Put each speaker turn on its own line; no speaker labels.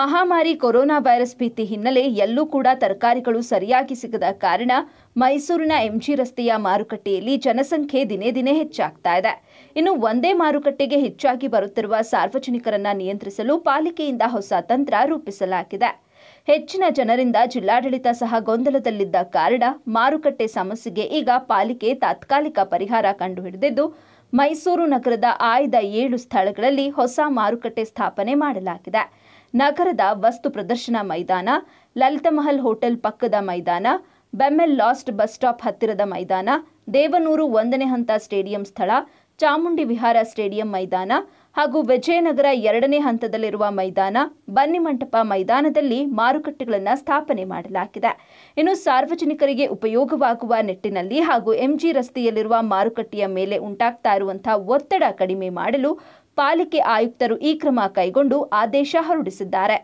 ಮಹಾಮಾರಿ corona virus ಭೀತಿ ಹಿನ್ನೆಲೆ ಎಲ್ಲೂ ಕೂಡ ತರಕಾರಿಗಳು ಸರಿಯಾಗಿ ಸಿಗದ ಕಾರಣ ಮೈಸೂರಿನ ಎಂಜಿ ರಸ್ತೆಯ ಮಾರುಕಟ್ಟೆಯಲ್ಲಿ ಜನಸಂಖ್ಯೆ ದಿನೇ ದಿನೇ ಹೆಚ್ಚಾಗ್ತಾ ಇದೆ ಇನ್ನು ಒಂದೇ ಮಾರುಕಟ್ಟೆಗೆ ಹೆಚ್ಚಾಗಿ ಬರುತ್ತಿರುವ ಸಾರ್ವಜನಿಕರನ್ನ ನಿಯಂತ್ರಿಸಲು ಪಾಲಿಕೆಯಿಂದ ಹೊಸ ತಂತ್ರ ರೂಪಿಸಲಾಗಿದೆ ಹೆಚ್ಚಿನ ಜನರಿಂದ ಜಿಲ್ಲಾಡಳಿತ ಸಹ ಗೊಂದಲದಲ್ಲಿದ್ದ ಕಾರಣ ಮಾರುಕಟ್ಟೆ ಸಮಸ್ಯೆಗೆ ಈಗ ಪಾಲಿಕೆ ತಾತ್ಕಾಲಿಕ ಪರಿಹಾರ ಕಂಡುಹಿಡಿದಿದ್ದು ಮೈಸೂರು ನಗರದ ಆಯ್ದ ಏಳು ಸ್ಥಳಗಳಲ್ಲಿ ಹೊಸ ಮಾರುಕಟ್ಟೆ ಸ್ಥಾಪನೆ ಮಾಡಲಾಗಿದೆ ನಗರದ ವಸ್ತು ಪ್ರದರ್ಶನ ಮೈದಾನ ಲಲಿತ ಮಹಲ್ ಹೋಟೆಲ್ ಪಕ್ಕದ ಮೈದಾನ ಬೆಮ್ಮೆಲ್ ಲಾಸ್ಟ್ ಬಸ್ ಸ್ಟಾಪ್ ಹತ್ತಿರದ ಮೈದಾನ ದೇವನೂರು ಒಂದನೇ ಹಂತ ಸ್ಟೇಡಿಯಂ ಸ್ಥಳ ಚಾಮುಂಡಿ ವಿಹಾರ ಸ್ಟೇಡಿಯಂ ಮೈದಾನ ಹಾಗೂ ವಿಜಯನಗರ ಎರಡನೇ ಹಂತದಲ್ಲಿರುವ ಮೈದಾನ ಬನ್ನಿಮಂಟಪ ಮೈದಾನದಲ್ಲಿ ಮಾರುಕಟ್ಟೆಗಳನ್ನು ಸ್ಥಾಪನೆ ಮಾಡಲಾಗಿದೆ ಇನ್ನು ಸಾರ್ವಜನಿಕರಿಗೆ ಉಪಯೋಗವಾಗುವ ನಿಟ್ಟಿನಲ್ಲಿ ಹಾಗೂ ಎಂಜಿ ರಸ್ತೆಯಲ್ಲಿರುವ ಮಾರುಕಟ್ಟೆಯ ಮೇಲೆ ಉಂಟಾಗ್ತಾ ಇರುವಂತಹ ಒತ್ತಡ ಕಡಿಮೆ ಮಾಡಲು ಪಾಲಿಕೆ ಆಯುಕ್ತರು ಈ ಕ್ರಮ ಕೈಗೊಂಡು ಆದೇಶ ಹೊರಡಿಸಿದ್ದಾರೆ